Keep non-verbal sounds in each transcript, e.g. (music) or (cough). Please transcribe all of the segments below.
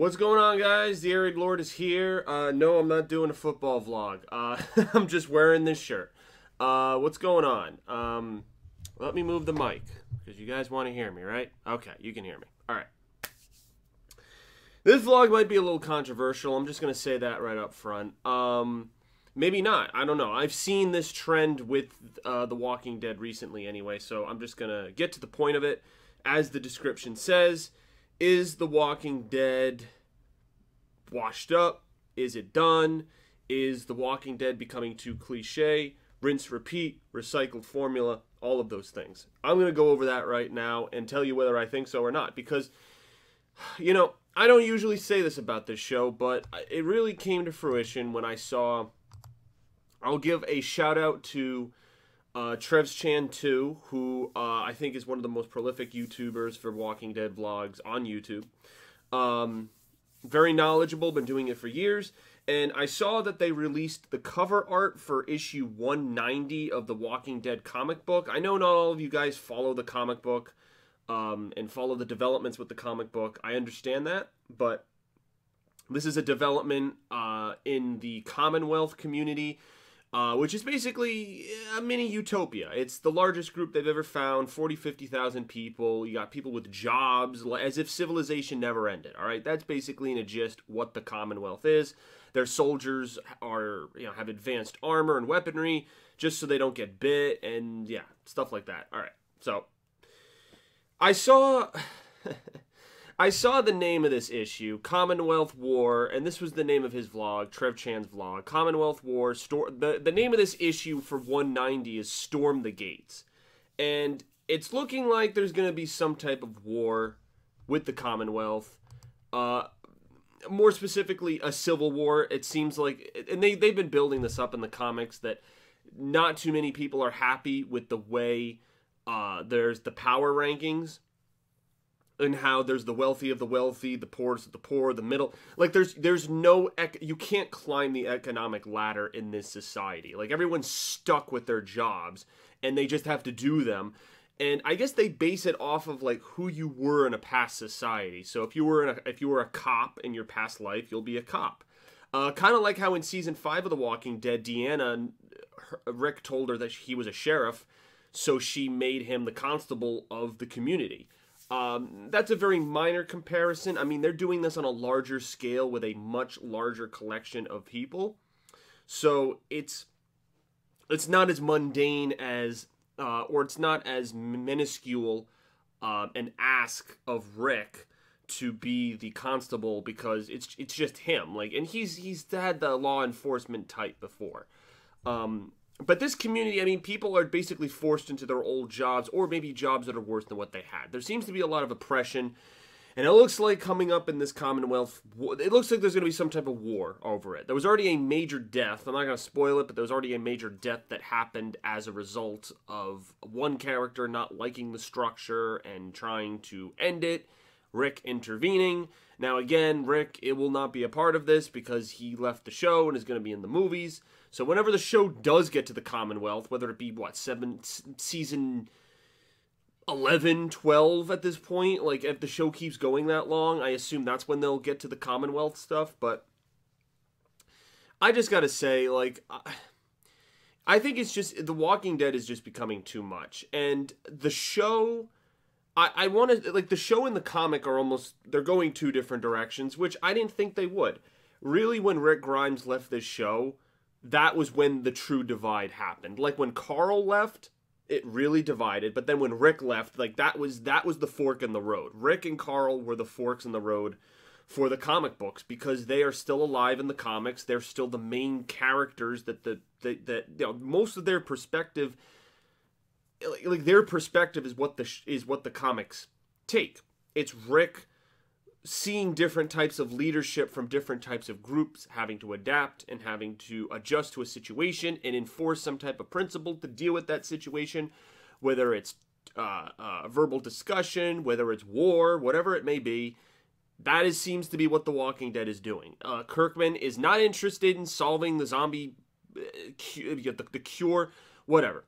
What's going on, guys? The Arid Lord is here. Uh, no, I'm not doing a football vlog. Uh, (laughs) I'm just wearing this shirt. Uh, what's going on? Um, let me move the mic because you guys want to hear me, right? Okay, you can hear me. All right. This vlog might be a little controversial. I'm just going to say that right up front. Um, maybe not. I don't know. I've seen this trend with uh, The Walking Dead recently anyway, so I'm just going to get to the point of it. As the description says, is The Walking Dead washed up? Is it done? Is The Walking Dead becoming too cliche? Rinse, repeat, recycled formula, all of those things. I'm going to go over that right now and tell you whether I think so or not because, you know, I don't usually say this about this show, but it really came to fruition when I saw. I'll give a shout out to uh, Trev's Chan too, who uh, I think is one of the most prolific YouTubers for Walking Dead vlogs on YouTube. Um, very knowledgeable, been doing it for years. And I saw that they released the cover art for issue 190 of the Walking Dead comic book. I know not all of you guys follow the comic book um, and follow the developments with the comic book. I understand that, but this is a development uh, in the Commonwealth community uh, which is basically uh, a mini utopia. It's the largest group they've ever found 40, 50,000 people. You got people with jobs, as if civilization never ended. All right, that's basically in a gist what the Commonwealth is. Their soldiers are, you know, have advanced armor and weaponry just so they don't get bit and yeah, stuff like that. All right, so I saw. (laughs) I saw the name of this issue, Commonwealth War, and this was the name of his vlog, Trev Chan's vlog. Commonwealth War. Stor- the the name of this issue for 190 is Storm the Gates, and it's looking like there's going to be some type of war with the Commonwealth. Uh, more specifically, a civil war. It seems like, and they they've been building this up in the comics that not too many people are happy with the way uh, there's the power rankings and how there's the wealthy of the wealthy, the poorest of the poor, the middle. Like there's there's no ec- you can't climb the economic ladder in this society. Like everyone's stuck with their jobs and they just have to do them. And I guess they base it off of like who you were in a past society. So if you were in a, if you were a cop in your past life, you'll be a cop. Uh, kind of like how in season five of The Walking Dead, Deanna her, Rick told her that he was a sheriff, so she made him the constable of the community um, that's a very minor comparison. I mean, they're doing this on a larger scale with a much larger collection of people, so it's it's not as mundane as, uh, or it's not as minuscule uh, an ask of Rick to be the constable because it's it's just him. Like, and he's he's had the law enforcement type before. Um, but this community, I mean, people are basically forced into their old jobs or maybe jobs that are worse than what they had. There seems to be a lot of oppression. And it looks like coming up in this Commonwealth, it looks like there's going to be some type of war over it. There was already a major death. I'm not going to spoil it, but there was already a major death that happened as a result of one character not liking the structure and trying to end it, Rick intervening. Now, again, Rick, it will not be a part of this because he left the show and is going to be in the movies. So whenever the show does get to the Commonwealth, whether it be what seven season 11, 12 at this point, like if the show keeps going that long, I assume that's when they'll get to the Commonwealth stuff, but I just got to say like I think it's just The Walking Dead is just becoming too much. And the show I, I want to like the show and the comic are almost they're going two different directions, which I didn't think they would. Really, when Rick Grimes left this show, that was when the true divide happened. Like when Carl left, it really divided. But then when Rick left, like that was that was the fork in the road. Rick and Carl were the forks in the road for the comic books because they are still alive in the comics. They're still the main characters that the that, that you know, most of their perspective like their perspective is what the sh- is what the comics take. It's Rick seeing different types of leadership from different types of groups, having to adapt and having to adjust to a situation and enforce some type of principle to deal with that situation, whether it's uh, uh, verbal discussion, whether it's war, whatever it may be. That is seems to be what The Walking Dead is doing. Uh, Kirkman is not interested in solving the zombie, uh, the, the cure, whatever.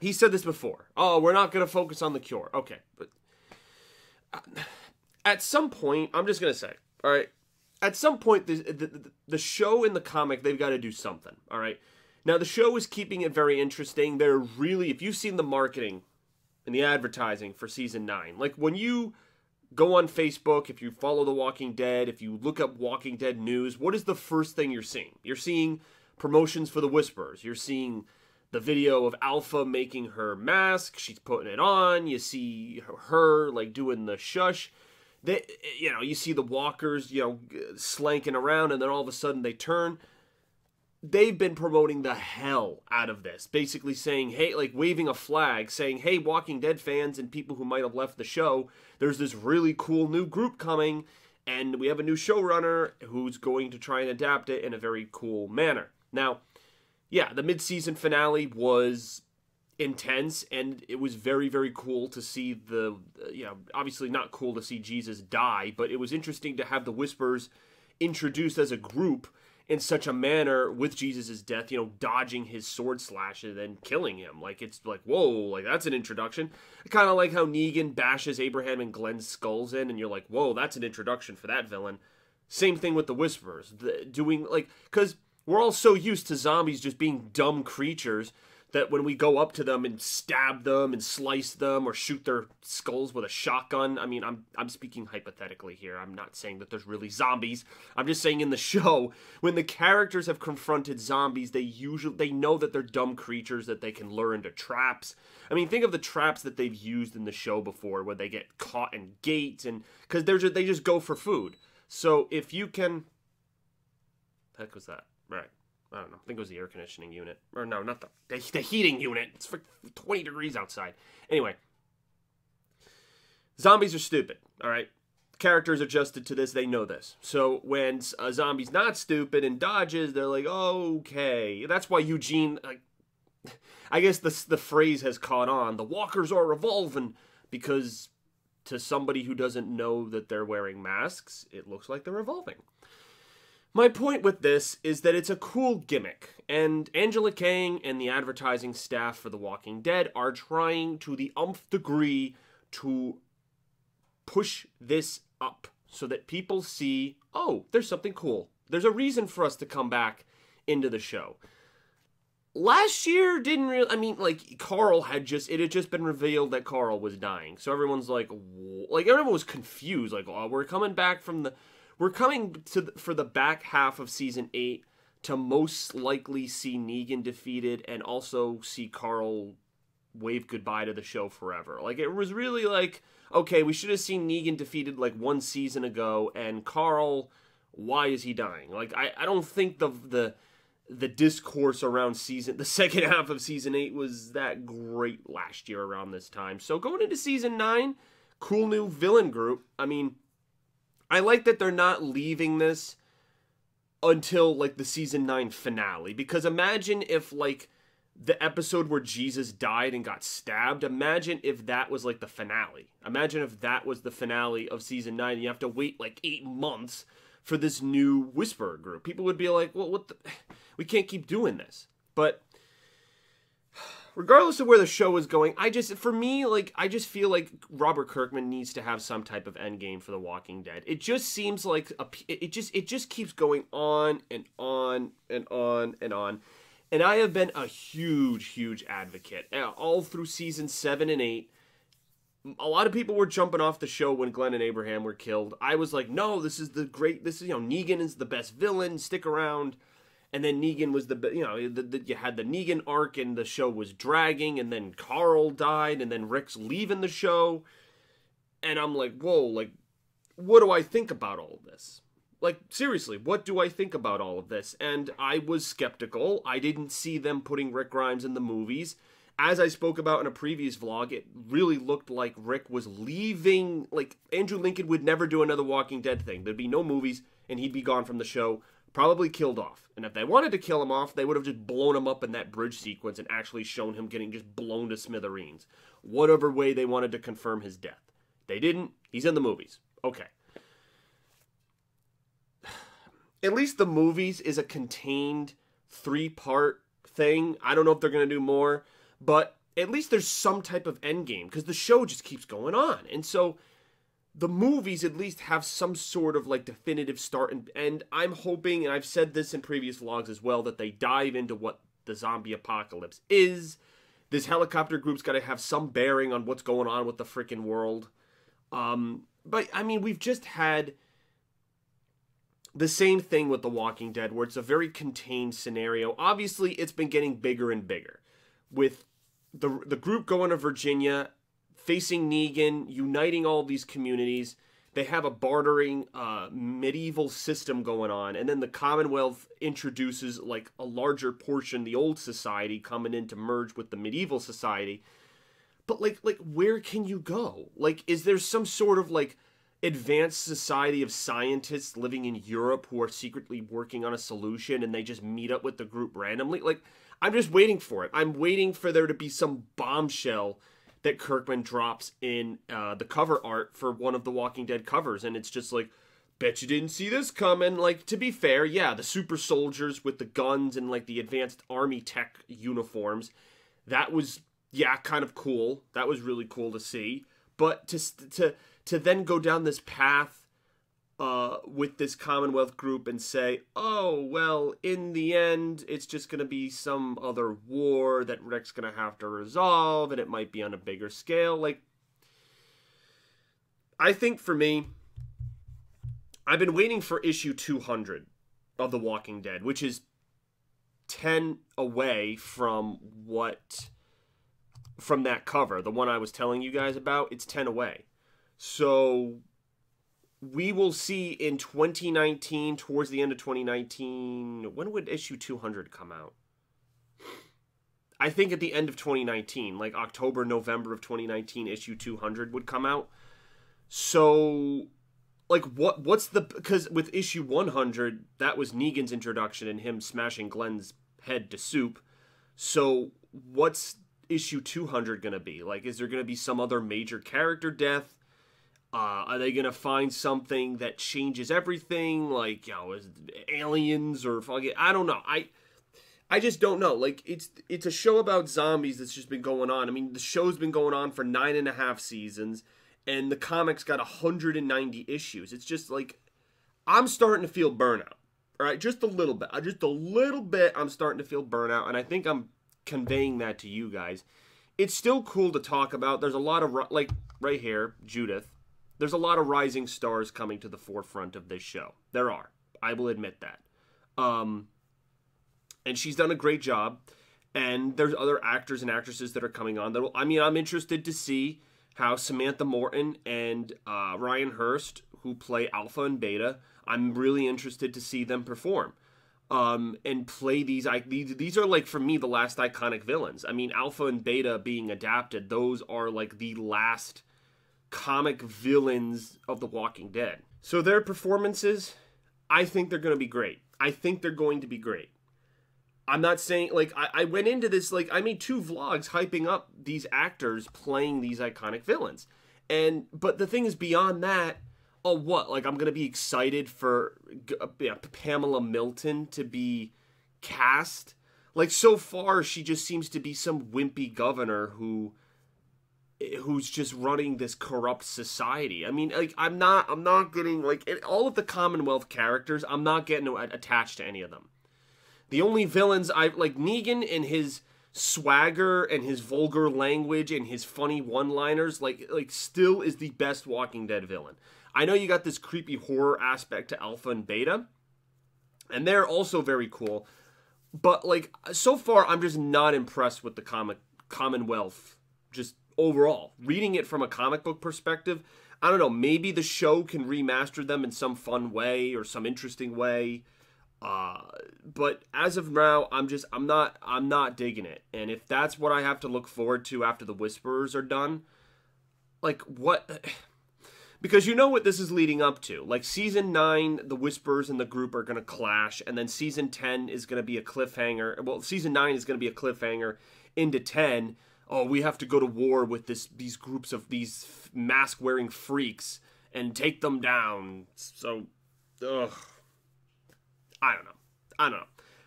He said this before. Oh, we're not going to focus on the cure. Okay, but uh, at some point, I'm just going to say, all right, at some point, the, the, the show and the comic, they've got to do something, all right? Now, the show is keeping it very interesting. They're really, if you've seen the marketing and the advertising for season nine, like when you go on Facebook, if you follow The Walking Dead, if you look up Walking Dead news, what is the first thing you're seeing? You're seeing promotions for The Whispers. You're seeing the video of Alpha making her mask. She's putting it on. You see her like doing the shush. They, you know, you see the walkers, you know, slanking around, and then all of a sudden they turn. They've been promoting the hell out of this, basically saying, "Hey," like waving a flag, saying, "Hey, Walking Dead fans and people who might have left the show, there's this really cool new group coming, and we have a new showrunner who's going to try and adapt it in a very cool manner." Now, yeah, the midseason finale was intense and it was very very cool to see the you know obviously not cool to see Jesus die but it was interesting to have the whispers introduced as a group in such a manner with Jesus' death you know dodging his sword slash and then killing him like it's like whoa like that's an introduction kind of like how Negan bashes Abraham and Glenn's skulls in and you're like whoa that's an introduction for that villain same thing with the whispers the, doing like because we're all so used to zombies just being dumb creatures that when we go up to them and stab them and slice them or shoot their skulls with a shotgun, I mean, I'm I'm speaking hypothetically here. I'm not saying that there's really zombies. I'm just saying in the (laughs) show when the characters have confronted zombies, they usually they know that they're dumb creatures that they can lure into traps. I mean, think of the traps that they've used in the show before where they get caught in gates and cuz they're just, they just go for food. So if you can heck was that? Right. I don't know. I think it was the air conditioning unit. Or no, not the the, the heating unit. It's for 20 degrees outside. Anyway, zombies are stupid. All right. Characters adjusted to this, they know this. So when a zombie's not stupid and dodges, they're like, okay. That's why Eugene, like, (laughs) I guess the the phrase has caught on. The walkers are revolving because to somebody who doesn't know that they're wearing masks, it looks like they're revolving. My point with this is that it's a cool gimmick, and Angela Kang and the advertising staff for The Walking Dead are trying to the umph degree to push this up so that people see, oh, there's something cool. There's a reason for us to come back into the show. Last year didn't really, I mean, like, Carl had just, it had just been revealed that Carl was dying. So everyone's like, like, everyone was confused, like, oh, we're coming back from the we're coming to the, for the back half of season eight to most likely see Negan defeated and also see Carl wave goodbye to the show forever. Like it was really like okay, we should have seen Negan defeated like one season ago and Carl why is he dying? Like I, I don't think the the the discourse around season the (laughs) second half of season 8 was that great last year around this time. So going into season 9, cool new villain group. I mean, I like that they're not leaving this until like the season 9 finale because imagine if like the episode where Jesus died and got stabbed, imagine if that was like the finale. Imagine if that was the finale of season 9 you have to wait like 8 months for this new whisperer group. People would be like, "Well, what the (sighs) we can't keep doing this." But regardless of where the show was going, I just for me like I just feel like Robert Kirkman needs to have some type of end game for The Walking Dead. It just seems like a, it just it just keeps going on and on and on and on. And I have been a huge huge advocate uh, all through season 7 and 8. A lot of people were jumping off the show when Glenn and Abraham were killed. I was like, "No, this is the great this is you know Negan is the best villain. Stick around." and then Negan was the you know the, the, you had the Negan arc and the show was dragging and then Carl died and then Rick's leaving the show and I'm like whoa like what do I think about all this like seriously what do I think about all of this and I was skeptical I didn't see them putting Rick Grimes in the movies as I spoke about in a previous vlog, it really looked like Rick was leaving. Like, Andrew Lincoln would never do another Walking Dead thing. There'd be no movies, and he'd be gone from the show probably killed off. And if they wanted to kill him off, they would have just blown him up in that bridge sequence and actually shown him getting just blown to smithereens. Whatever way they wanted to confirm his death. They didn't. He's in the movies. Okay. (sighs) At least the movies is a contained three part thing. I don't know if they're going to do more, but at least there's some type of end game because the show just keeps going on. And so the movies at least have some sort of like definitive start and end. I'm hoping, and I've said this in previous vlogs as well, that they dive into what the zombie apocalypse is. This helicopter group's got to have some bearing on what's going on with the freaking world. Um, but I mean, we've just had the same thing with The Walking Dead, where it's a very contained scenario. Obviously, it's been getting bigger and bigger with the the group going to Virginia facing Negan, uniting all these communities. They have a bartering uh, medieval system going on, and then the Commonwealth introduces like a larger portion, the old society coming in to merge with the medieval society. But like, like where can you go? Like, is there some sort of like advanced society of scientists living in Europe who are secretly working on a solution, and they just meet up with the group randomly? Like, I'm just waiting for it. I'm waiting for there to be some bombshell that Kirkman drops in uh, the cover art for one of the Walking Dead covers, and it's just like, bet you didn't see this coming. Like to be fair, yeah, the super soldiers with the guns and like the advanced army tech uniforms, that was yeah, kind of cool. That was really cool to see. But to to to then go down this path uh, with this Commonwealth group and say, oh, well, in the end, it's just going to be some other war that Rick's going to have to resolve, and it might be on a bigger scale. Like, I think for me, I've been waiting for issue 200 of The Walking Dead, which is 10 away from what from that cover, the one I was telling you guys about, it's 10 away. So we will see in 2019, towards the end of 2019, when would issue 200 come out? I think at the end of 2019, like October, November of 2019, issue 200 would come out. So, like, what what's the because with issue 100, that was Negan's introduction and him smashing Glenn's head to soup. So, what's issue 200 gonna be? Like, is there gonna be some other major character death? Uh, are they gonna find something that changes everything, like you know, aliens or fucking? I don't know. I I just don't know. Like it's it's a show about zombies that's just been going on. I mean, the show's been going on for nine and a half seasons, and the comics got 190 issues. It's just like I'm starting to feel burnout. All right, just a little bit. Just a little bit. I'm starting to feel burnout, and I think I'm conveying that to you guys. It's still cool to talk about. There's a lot of like right here, Judith there's a lot of rising stars coming to the forefront of this show. There are. I will admit that. Um, and she's done a great job. And there's other actors and actresses that are coming on. That will, I mean, I'm interested to see how Samantha Morton and uh, Ryan Hurst, who play Alpha and Beta, I'm really interested to see them perform um, and play these, I, these. These are like for me the last iconic villains. I mean, Alpha and Beta being adapted; those are like the last comic villains of The Walking Dead. So their performances, I think they're going to be great. I think they're going to be great. I'm not saying like I, I, went into this like I made two vlogs hyping up these actors playing these iconic villains. And but the thing is beyond that, oh what? Like I'm going to be excited for uh, Pamela Milton to be cast. Like so far she just seems to be some wimpy governor who who's just running this corrupt society. I mean, like I'm not I'm not getting like all of the Commonwealth characters, I'm not getting attached to any of them. The only villains I like Negan and his swagger and his vulgar language and his funny one-liners like like still is the best Walking Dead villain. I know you got this creepy horror aspect to Alpha and Beta, and they're also very cool. But like so far I'm just not impressed with the comic Commonwealth just overall, reading it from a comic book perspective, I don't know, maybe the show can remaster them in some fun way or some interesting way. Uh, but as of now, I'm just I'm not I'm not digging it. And if that's what I have to look forward to after the Whisperers are done, like what (sighs) because you know what this is leading up to. Like season 9, the Whisperers and the group are going to clash and then season 10 is going to be a cliffhanger. Well, season 9 is going to be a cliffhanger into 10 oh, we have to go to war with this these groups of these mask wearing freaks and take them down. So, ugh. I don't know. I don't know.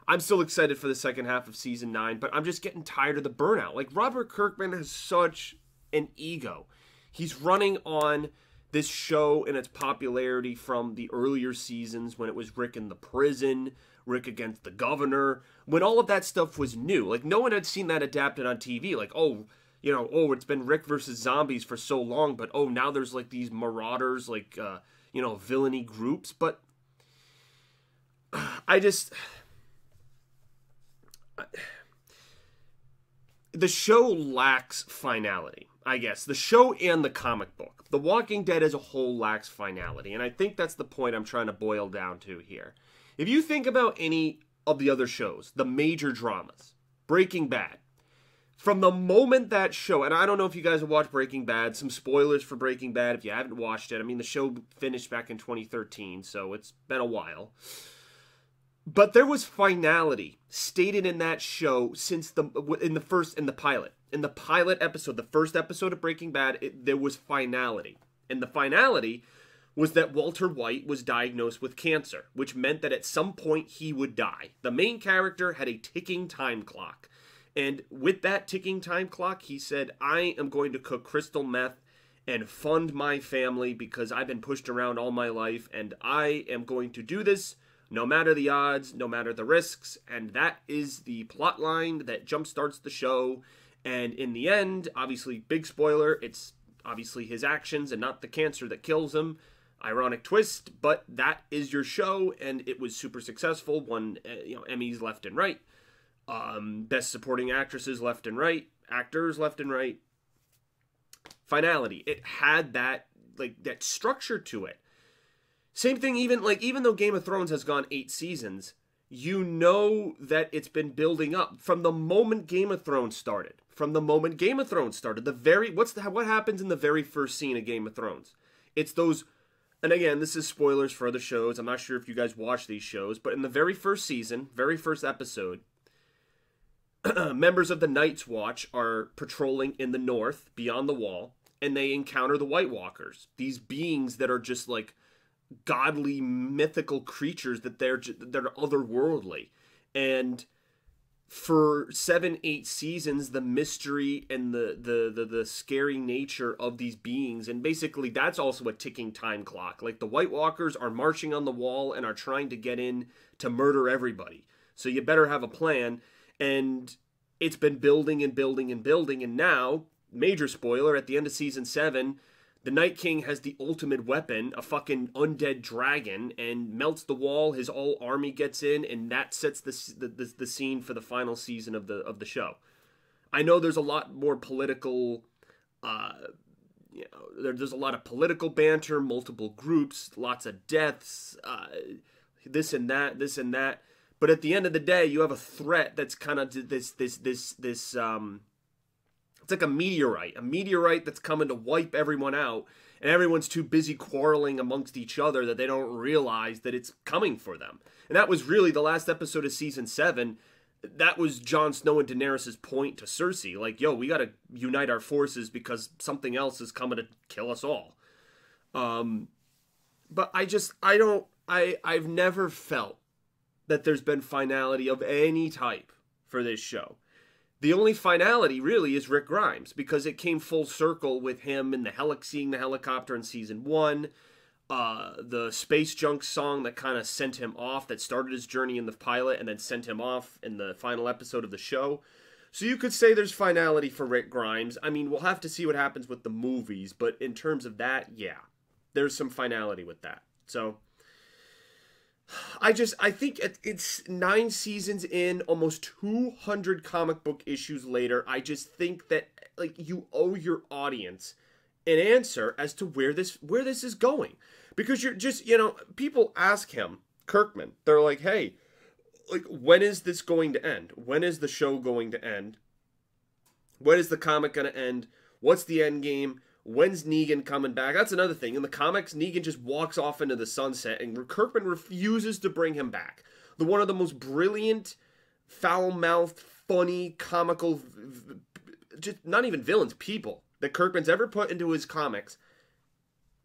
I'm still excited for the second half of season nine, but I'm just getting tired of the burnout. Like Robert Kirkman has such an ego. He's running on this show and its popularity from the earlier seasons when it was Rick in the prison, Rick against the governor, when all of that stuff was new. Like no one had seen that adapted on TV. Like oh, you know, oh it's been Rick versus zombies for so long, but oh now there's like these marauders, like uh, you know, villainy groups. But (sighs) I just. (sighs) The show lacks finality, I guess. The show and the comic book. The Walking Dead as a whole lacks finality, and I think that's the point I'm trying to boil down to here. If you think about any of the other shows, the major dramas. Breaking Bad. From the moment that show, and I don't know if you guys have watched Breaking Bad, some spoilers for Breaking Bad if you haven't watched it. I mean, the show finished back in 2013, so it's been a while. But there was finality stated in that show since the in the first in the pilot. In the pilot episode, the first episode of Breaking Bad, it, there was finality. And the finality was that Walter White was diagnosed with cancer, which meant that at some point he would die. The main character had a ticking time clock. And with that ticking time clock, he said, I am going to cook crystal meth and fund my family because I've been pushed around all my life and I am going to do this no matter the odds, no matter the risks. And that is the plot line that jumpstarts the show. And in the end, obviously, big spoiler, it's obviously his actions and not the cancer that kills him ironic twist, but that is your show, and it was super successful. Won uh, you know Emmys left and right, um, best supporting actresses left and right, actors left and right. Finality. It had that like that structure to it. Same thing. Even like even though Game of Thrones has gone eight seasons, you know that it's been building up from the moment Game of Thrones started. From the moment Game of Thrones started, the very what's the what happens in the very first scene of Game of Thrones? It's those and again, this is spoilers for other shows. I'm not sure if you guys watch these shows, but in the very first season, very first episode, (clears throat) members of the Night's Watch are patrolling in the north beyond the wall, and they encounter the White Walkers, these beings that are just like godly mythical creatures that they're they're otherworldly, and for seven, eight seasons, the mystery and the, the the the scary nature of these beings, and basically that's also a ticking time clock. Like the White Walkers are marching on the wall and are trying to get in to murder everybody. So you better have a plan. And it's been building and building and building, and now, major spoiler, at the end of season seven, the Night King has the ultimate weapon, a fucking undead dragon, and melts the wall. His all army gets in, and that sets the, the, the, scene for the final season of the of the show. I know there's a lot more political, uh, you know, there, there's a lot of political banter, multiple groups, lots of deaths, uh, this and that, this and that. But at the end of the day, you have a threat that's kind of this this this this um it's like a meteorite, a meteorite that's coming to wipe everyone out, and everyone's too busy quarreling amongst each other that they don't realize that it's coming for them. And that was really the last episode of season seven. That was Jon Snow and Daenerys' point to Cersei. Like, yo, we gotta unite our forces because something else is coming to kill us all. Um, but I just, I don't, I, I've never felt that there's been finality of any type for this show the only finality really is Rick Grimes because it came full circle with him and the helic seeing the helicopter in season one, uh, the space junk song that kind of sent him off, that started his journey in the pilot and then sent him off in the final episode of the show. So you could say there's finality for Rick Grimes. I mean, we'll have to see what happens with the movies, but in terms of that, yeah, there's some finality with that. So I just I think it's nine seasons in, almost two hundred comic book issues later. I just think that like you owe your audience an answer as to where this where this is going because you're just you know people ask him Kirkman. They're like, hey, like when is this going to end? When is the show going to end? When is the comic going to end? What's the end game? When's Negan coming back? That's another thing. In the comics, Negan just walks off into the sunset, and Kirkman refuses to bring him back. The one of the most brilliant, foul-mouthed, funny, comical, just not even villains, people that Kirkman's ever put into his comics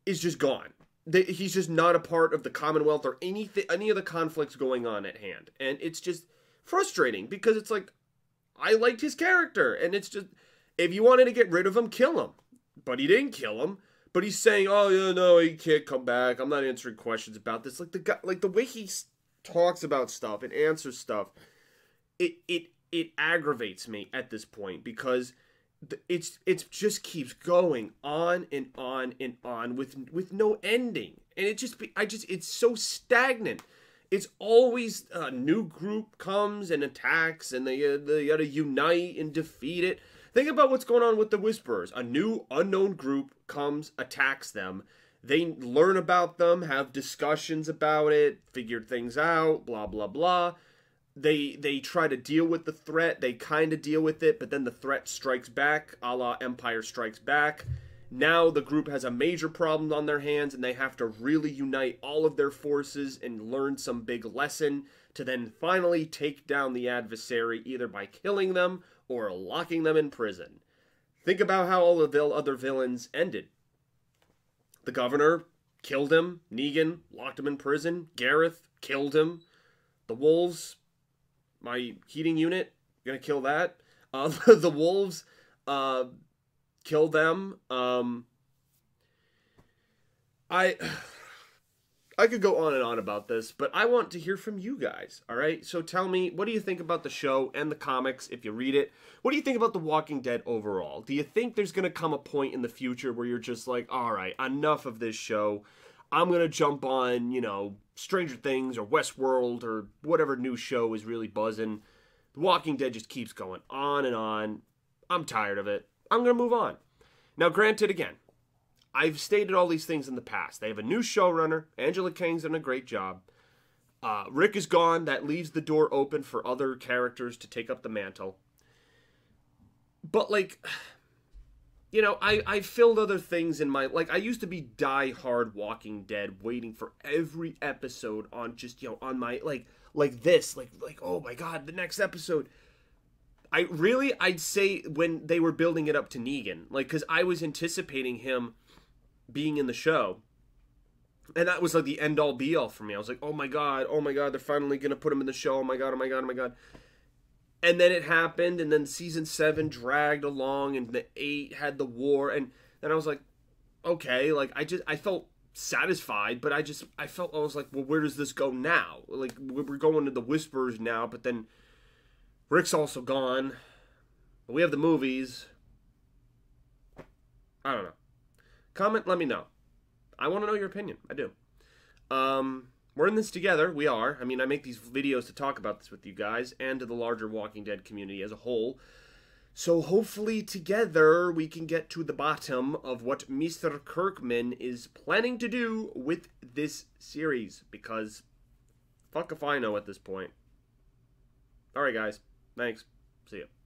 is just gone. He's just not a part of the Commonwealth or anything, any of the conflicts going on at hand, and it's just frustrating because it's like I liked his character, and it's just if you wanted to get rid of him, kill him but he didn't kill him. But he's saying, "Oh, yeah, no, he can't come back. I'm not answering questions about this." Like the guy, like the way he talks about stuff and answers stuff, it it it aggravates me at this point because it's it's just keeps going on and on and on with with no ending, and it just be, I just it's so stagnant. It's always a uh, new group comes and attacks, and they uh, they gotta unite and defeat it Think about what's going on with the Whisperers. A new unknown group comes, attacks them. They learn about them, have discussions about it, figure things out, blah blah blah. They they try to deal with the threat. They kind of deal with it, but then the threat strikes back, a la Empire Strikes Back. Now the group has a major problem on their hands, and they have to really unite all of their forces and learn some big lesson to then finally take down the adversary either by killing them or locking them in prison. Think about how all of the other villains ended. The governor killed him, Negan locked him in prison, Gareth killed him, the wolves, my heating unit, gonna kill that. Uh, (laughs) the wolves uh, killed them. Um, I. (sighs) I could go on and on about this, but I want to hear from you guys. All right. So tell me, what do you think about the show and the comics if you read it? What do you think about The Walking Dead overall? Do you think there's going to come a point in the future where you're just like, all right, enough of this show? I'm going to jump on, you know, Stranger Things or Westworld or whatever new show is really buzzing. The Walking Dead just keeps going on and on. I'm tired of it. I'm going to move on. Now, granted, again, I've stated all these things in the past. They have a new showrunner. Angela Kang's done a great job. Uh, Rick is gone. That leaves the door open for other characters to take up the mantle. But like, (sighs) you know, I I filled other things in my like. I used to be die hard Walking Dead, waiting for every episode on just you know on my like like this like like oh my god the next episode. I really I'd say when they were building it up to Negan, like because I was anticipating him being in the show. And that was like the end all be all for me. I was like, oh my God, oh my God, they're finally going to put him in the show. Oh my God, oh my God, oh my God. And then it happened, and then season seven dragged along, and the eight had the war. And then I was like, okay, like I just, I felt satisfied, but I just, I felt, I was like, well, where does this go now? Like, we're going to the whispers now, but then Rick's also gone. We have the movies. I don't know. Comment, let me know. I want to know your opinion. I do. Um, we're in this together. We are. I mean, I make these videos to talk about this with you guys and to the larger Walking Dead community as a whole. So hopefully together we can get to the bottom of what Mr. Kirkman is planning to do with this series because fuck if I know at this point. All right guys, thanks. See ya.